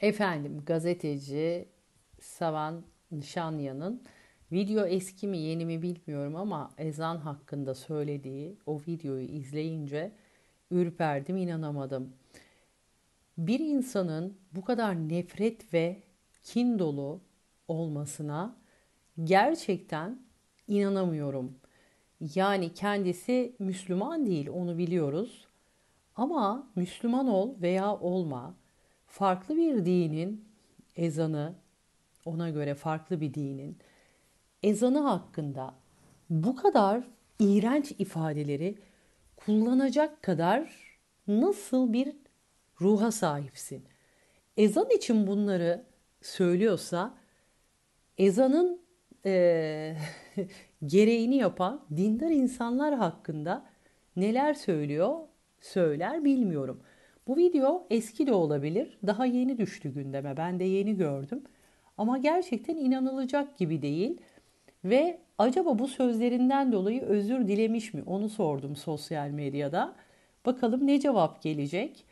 Efendim gazeteci Savan Nişanya'nın video eski mi yeni mi bilmiyorum ama ezan hakkında söylediği o videoyu izleyince ürperdim inanamadım. Bir insanın bu kadar nefret ve kin dolu olmasına gerçekten inanamıyorum. Yani kendisi Müslüman değil onu biliyoruz. Ama Müslüman ol veya olma farklı bir dinin ezanı ona göre farklı bir dinin ezanı hakkında bu kadar iğrenç ifadeleri kullanacak kadar nasıl bir ruha sahipsin? Ezan için bunları söylüyorsa ezanın e, gereğini yapan dindar insanlar hakkında neler söylüyor söyler bilmiyorum. Bu video eski de olabilir. Daha yeni düştü gündeme. Ben de yeni gördüm. Ama gerçekten inanılacak gibi değil. Ve acaba bu sözlerinden dolayı özür dilemiş mi? Onu sordum sosyal medyada. Bakalım ne cevap gelecek.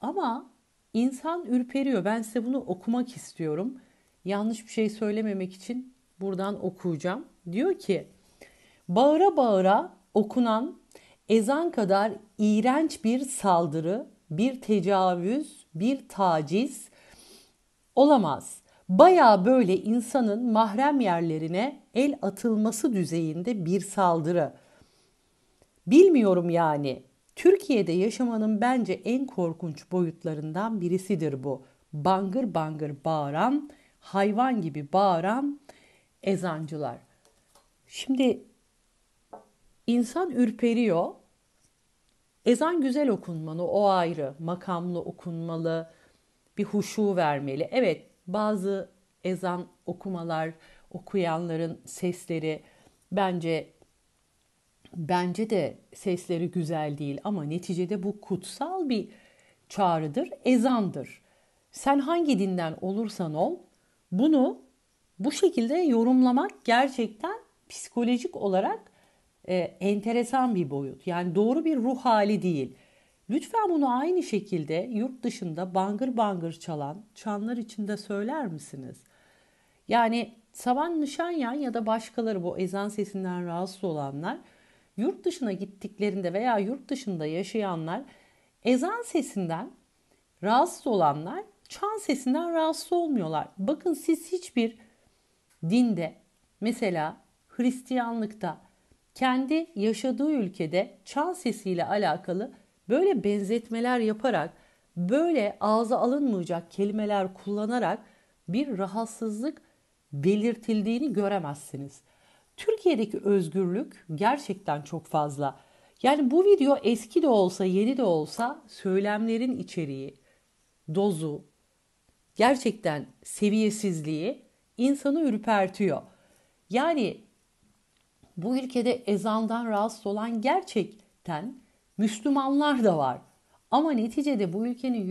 Ama insan ürperiyor. Ben size bunu okumak istiyorum. Yanlış bir şey söylememek için buradan okuyacağım. Diyor ki: Bağıra bağıra okunan ezan kadar iğrenç bir saldırı bir tecavüz, bir taciz olamaz. Baya böyle insanın mahrem yerlerine el atılması düzeyinde bir saldırı. Bilmiyorum yani. Türkiye'de yaşamanın bence en korkunç boyutlarından birisidir bu. Bangır bangır bağıran, hayvan gibi bağıran ezancılar. Şimdi insan ürperiyor Ezan güzel okunmalı, o ayrı. Makamlı okunmalı, bir huşu vermeli. Evet, bazı ezan okumalar, okuyanların sesleri bence bence de sesleri güzel değil ama neticede bu kutsal bir çağrıdır, ezandır. Sen hangi dinden olursan ol, bunu bu şekilde yorumlamak gerçekten psikolojik olarak e, enteresan bir boyut. Yani doğru bir ruh hali değil. Lütfen bunu aynı şekilde yurt dışında bangır bangır çalan çanlar içinde söyler misiniz? Yani Savan Nişanyan ya da başkaları bu ezan sesinden rahatsız olanlar yurt dışına gittiklerinde veya yurt dışında yaşayanlar ezan sesinden rahatsız olanlar çan sesinden rahatsız olmuyorlar. Bakın siz hiçbir dinde mesela Hristiyanlıkta kendi yaşadığı ülkede çan sesiyle alakalı böyle benzetmeler yaparak, böyle ağza alınmayacak kelimeler kullanarak bir rahatsızlık belirtildiğini göremezsiniz. Türkiye'deki özgürlük gerçekten çok fazla. Yani bu video eski de olsa, yeni de olsa söylemlerin içeriği, dozu, gerçekten seviyesizliği insanı ürpertiyor. Yani bu ülkede ezandan rahatsız olan gerçekten Müslümanlar da var. Ama neticede bu ülkenin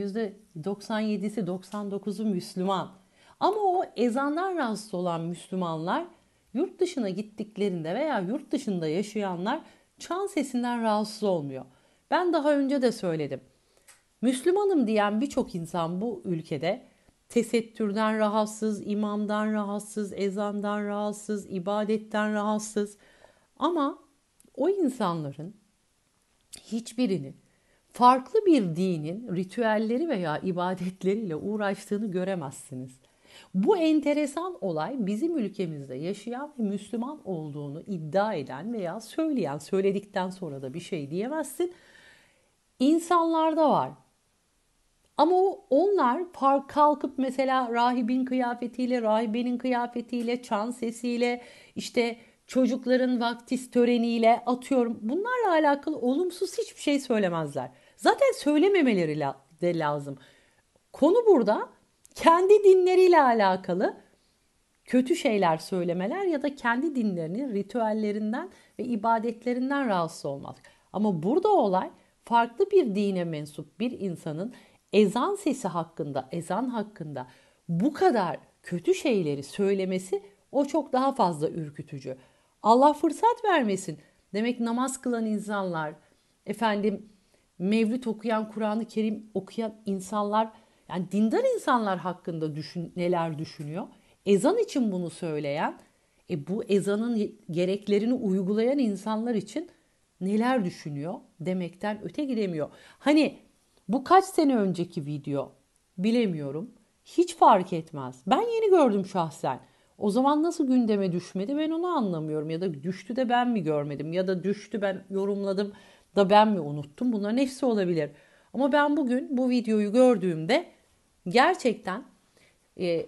%97'si 99'u Müslüman. Ama o ezandan rahatsız olan Müslümanlar yurt dışına gittiklerinde veya yurt dışında yaşayanlar çan sesinden rahatsız olmuyor. Ben daha önce de söyledim. Müslümanım diyen birçok insan bu ülkede tesettürden rahatsız, imamdan rahatsız, ezandan rahatsız, ibadetten rahatsız. Ama o insanların hiçbirini farklı bir dinin ritüelleri veya ibadetleriyle uğraştığını göremezsiniz. Bu enteresan olay bizim ülkemizde yaşayan ve Müslüman olduğunu iddia eden veya söyleyen, söyledikten sonra da bir şey diyemezsin. İnsanlarda var. Ama onlar park kalkıp mesela rahibin kıyafetiyle, rahibenin kıyafetiyle, çan sesiyle, işte çocukların vaktis töreniyle atıyorum bunlarla alakalı olumsuz hiçbir şey söylemezler. Zaten söylememeleri de lazım. Konu burada kendi dinleriyle alakalı kötü şeyler söylemeler ya da kendi dinlerini, ritüellerinden ve ibadetlerinden rahatsız olmak. Ama burada olay farklı bir dine mensup bir insanın ezan sesi hakkında, ezan hakkında bu kadar kötü şeyleri söylemesi o çok daha fazla ürkütücü. Allah fırsat vermesin. Demek namaz kılan insanlar, efendim mevlüt okuyan, Kur'an-ı Kerim okuyan insanlar, yani dindar insanlar hakkında düşün, neler düşünüyor? Ezan için bunu söyleyen, e bu ezanın gereklerini uygulayan insanlar için neler düşünüyor demekten öte gidemiyor. Hani bu kaç sene önceki video bilemiyorum. Hiç fark etmez. Ben yeni gördüm şahsen. O zaman nasıl gündeme düşmedi ben onu anlamıyorum. Ya da düştü de ben mi görmedim ya da düştü ben yorumladım da ben mi unuttum? Bunların hepsi olabilir. Ama ben bugün bu videoyu gördüğümde gerçekten e,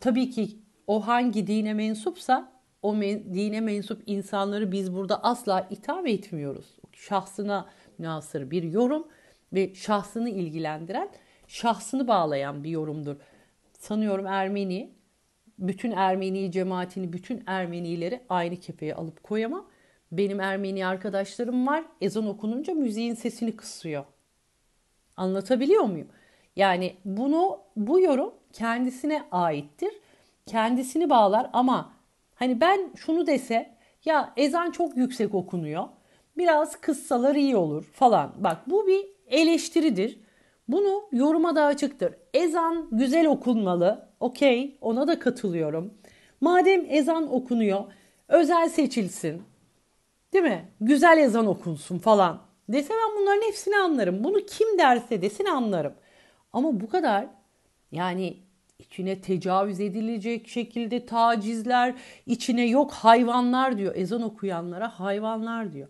tabii ki o hangi dine mensupsa o men, dine mensup insanları biz burada asla itham etmiyoruz. Şahsına münasır bir yorum ve şahsını ilgilendiren, şahsını bağlayan bir yorumdur. Sanıyorum Ermeni bütün Ermeni cemaatini, bütün Ermenileri aynı kefeye alıp koyamam. Benim Ermeni arkadaşlarım var. Ezan okununca müziğin sesini kısıyor. Anlatabiliyor muyum? Yani bunu bu yorum kendisine aittir. Kendisini bağlar ama hani ben şunu dese ya ezan çok yüksek okunuyor. Biraz kıssalar iyi olur falan. Bak bu bir eleştiridir. Bunu yoruma da açıktır. Ezan güzel okunmalı. Okey ona da katılıyorum. Madem ezan okunuyor özel seçilsin. Değil mi? Güzel ezan okunsun falan. Dese ben bunların hepsini anlarım. Bunu kim derse desin anlarım. Ama bu kadar yani içine tecavüz edilecek şekilde tacizler, içine yok hayvanlar diyor. Ezan okuyanlara hayvanlar diyor.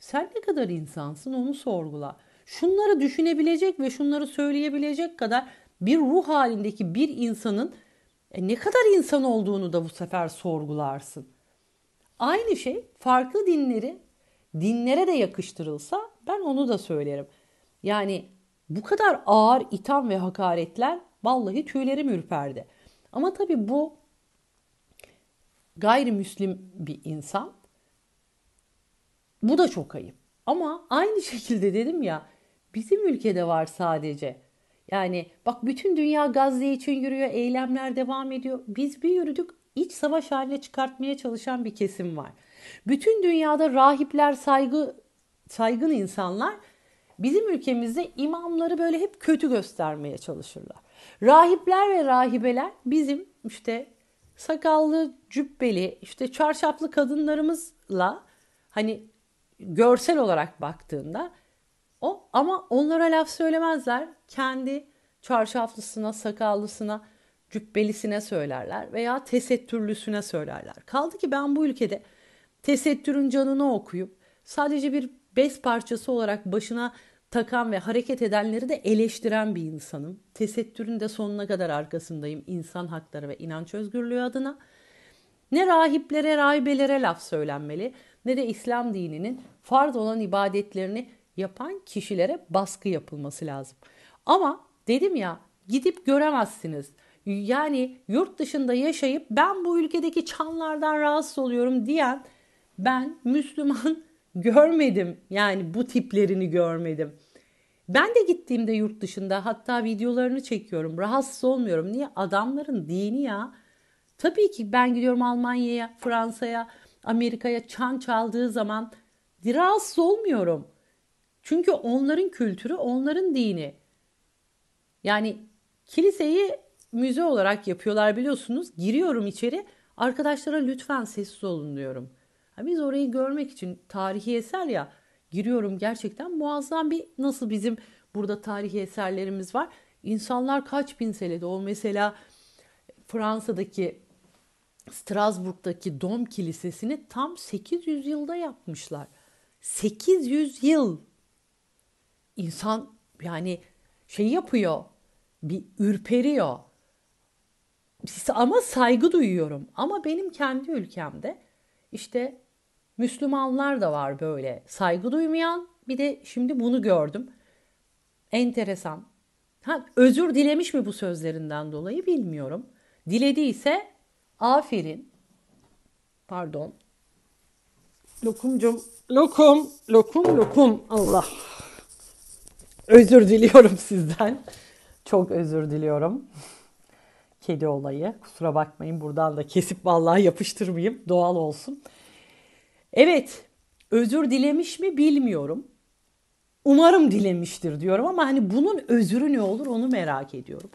Sen ne kadar insansın onu sorgula şunları düşünebilecek ve şunları söyleyebilecek kadar bir ruh halindeki bir insanın e, ne kadar insan olduğunu da bu sefer sorgularsın. Aynı şey farklı dinleri dinlere de yakıştırılsa ben onu da söylerim. Yani bu kadar ağır itham ve hakaretler vallahi tüylerim ürperdi. Ama tabii bu gayrimüslim bir insan. Bu da çok ayıp. Ama aynı şekilde dedim ya bizim ülkede var sadece. Yani bak bütün dünya Gazze için yürüyor, eylemler devam ediyor. Biz bir yürüdük, iç savaş haline çıkartmaya çalışan bir kesim var. Bütün dünyada rahipler, saygı saygın insanlar bizim ülkemizde imamları böyle hep kötü göstermeye çalışırlar. Rahipler ve rahibeler bizim işte sakallı, cübbeli, işte çarşaflı kadınlarımızla hani görsel olarak baktığında o ama onlara laf söylemezler. Kendi çarşaflısına, sakallısına, cübbelisine söylerler veya tesettürlüsüne söylerler. Kaldı ki ben bu ülkede tesettürün canını okuyup sadece bir bez parçası olarak başına takan ve hareket edenleri de eleştiren bir insanım. Tesettürün de sonuna kadar arkasındayım insan hakları ve inanç özgürlüğü adına. Ne rahiplere, rahibelere laf söylenmeli ne de İslam dininin farz olan ibadetlerini yapan kişilere baskı yapılması lazım. Ama dedim ya gidip göremezsiniz. Yani yurt dışında yaşayıp ben bu ülkedeki çanlardan rahatsız oluyorum diyen ben Müslüman görmedim. Yani bu tiplerini görmedim. Ben de gittiğimde yurt dışında hatta videolarını çekiyorum. Rahatsız olmuyorum. Niye? Adamların dini ya. Tabii ki ben gidiyorum Almanya'ya, Fransa'ya, Amerika'ya çan çaldığı zaman rahatsız olmuyorum. Çünkü onların kültürü, onların dini. Yani kiliseyi müze olarak yapıyorlar biliyorsunuz. Giriyorum içeri. Arkadaşlara lütfen sessiz olun diyorum. biz orayı görmek için tarihi eser ya giriyorum gerçekten muazzam bir nasıl bizim burada tarihi eserlerimiz var. İnsanlar kaç bin senede o mesela Fransa'daki Strasbourg'daki Dom Kilisesi'ni tam 800 yılda yapmışlar. 800 yıl insan yani şey yapıyor. Bir ürperiyor. Ama saygı duyuyorum. Ama benim kendi ülkemde işte Müslümanlar da var böyle saygı duymayan. Bir de şimdi bunu gördüm. Enteresan. Ha, özür dilemiş mi bu sözlerinden dolayı bilmiyorum. Dilediyse aferin. Pardon. Lokumcum, lokum, lokum, lokum. Allah. Özür diliyorum sizden. Çok özür diliyorum. Kedi olayı. Kusura bakmayın buradan da kesip vallahi yapıştırmayayım. Doğal olsun. Evet. Özür dilemiş mi bilmiyorum. Umarım dilemiştir diyorum ama hani bunun özürü ne olur onu merak ediyorum.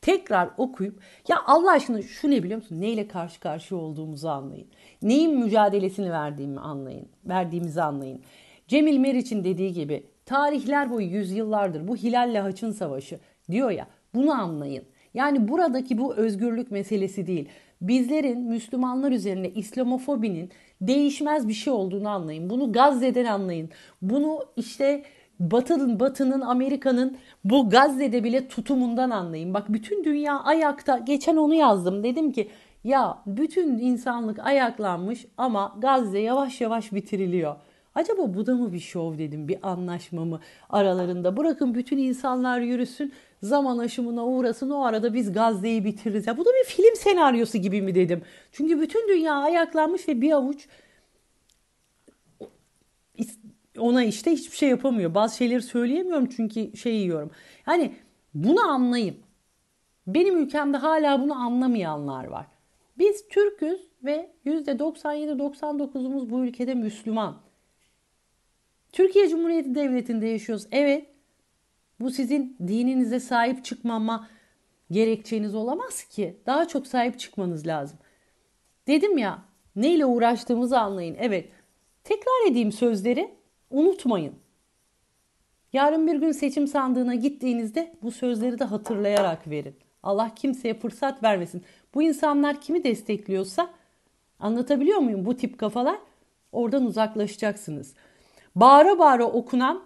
Tekrar okuyup ya Allah aşkına şu ne biliyor musun? Neyle karşı karşıya olduğumuzu anlayın. Neyin mücadelesini verdiğimi anlayın. Verdiğimizi anlayın. Cemil Meriç'in dediği gibi Tarihler boyu yüzyıllardır bu hilalle haçın savaşı diyor ya bunu anlayın. Yani buradaki bu özgürlük meselesi değil. Bizlerin Müslümanlar üzerine İslamofobinin değişmez bir şey olduğunu anlayın. Bunu Gazze'den anlayın. Bunu işte Batı'nın, Batı'nın, Amerika'nın bu Gazze'de bile tutumundan anlayın. Bak bütün dünya ayakta. Geçen onu yazdım. Dedim ki ya bütün insanlık ayaklanmış ama Gazze yavaş yavaş bitiriliyor. Acaba bu da mı bir şov dedim bir anlaşma mı aralarında bırakın bütün insanlar yürüsün zaman aşımına uğrasın o arada biz Gazze'yi bitiririz. Ya bu da bir film senaryosu gibi mi dedim. Çünkü bütün dünya ayaklanmış ve bir avuç ona işte hiçbir şey yapamıyor. Bazı şeyleri söyleyemiyorum çünkü şey yiyorum. Hani bunu anlayın. Benim ülkemde hala bunu anlamayanlar var. Biz Türk'üz ve %97-99'umuz bu ülkede Müslüman. Türkiye Cumhuriyeti Devleti'nde yaşıyoruz. Evet bu sizin dininize sahip çıkmama gerekçeniz olamaz ki. Daha çok sahip çıkmanız lazım. Dedim ya neyle uğraştığımızı anlayın. Evet tekrar edeyim sözleri unutmayın. Yarın bir gün seçim sandığına gittiğinizde bu sözleri de hatırlayarak verin. Allah kimseye fırsat vermesin. Bu insanlar kimi destekliyorsa anlatabiliyor muyum bu tip kafalar? Oradan uzaklaşacaksınız. Bağıra bağıra okunan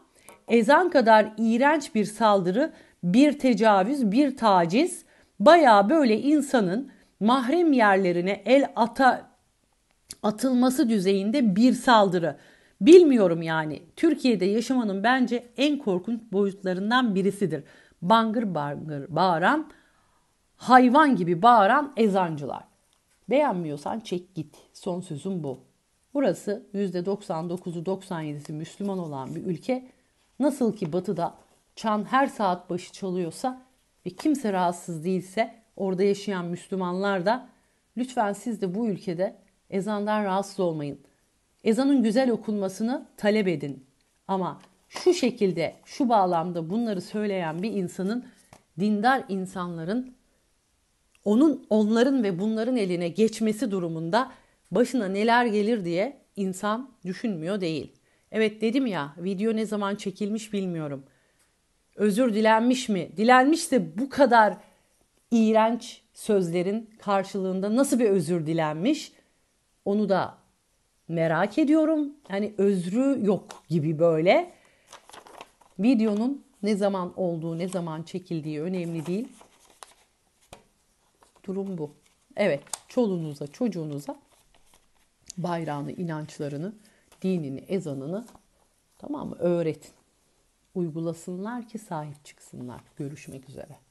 ezan kadar iğrenç bir saldırı, bir tecavüz, bir taciz baya böyle insanın mahrem yerlerine el ata atılması düzeyinde bir saldırı. Bilmiyorum yani. Türkiye'de yaşamanın bence en korkunç boyutlarından birisidir. Bangır bangır bağıran, hayvan gibi bağıran ezancılar. Beğenmiyorsan çek git. Son sözüm bu. Burası %99'u 97'si Müslüman olan bir ülke. Nasıl ki batıda çan her saat başı çalıyorsa ve kimse rahatsız değilse orada yaşayan Müslümanlar da lütfen siz de bu ülkede ezandan rahatsız olmayın. Ezanın güzel okunmasını talep edin. Ama şu şekilde, şu bağlamda bunları söyleyen bir insanın dindar insanların onun onların ve bunların eline geçmesi durumunda başına neler gelir diye insan düşünmüyor değil. Evet dedim ya video ne zaman çekilmiş bilmiyorum. Özür dilenmiş mi? Dilenmiş de bu kadar iğrenç sözlerin karşılığında nasıl bir özür dilenmiş? Onu da merak ediyorum. Yani özrü yok gibi böyle. Videonun ne zaman olduğu, ne zaman çekildiği önemli değil. Durum bu. Evet, çoluğunuza, çocuğunuza bayrağını, inançlarını, dinini, ezanını tamam mı öğretin. Uygulasınlar ki sahip çıksınlar. Görüşmek üzere.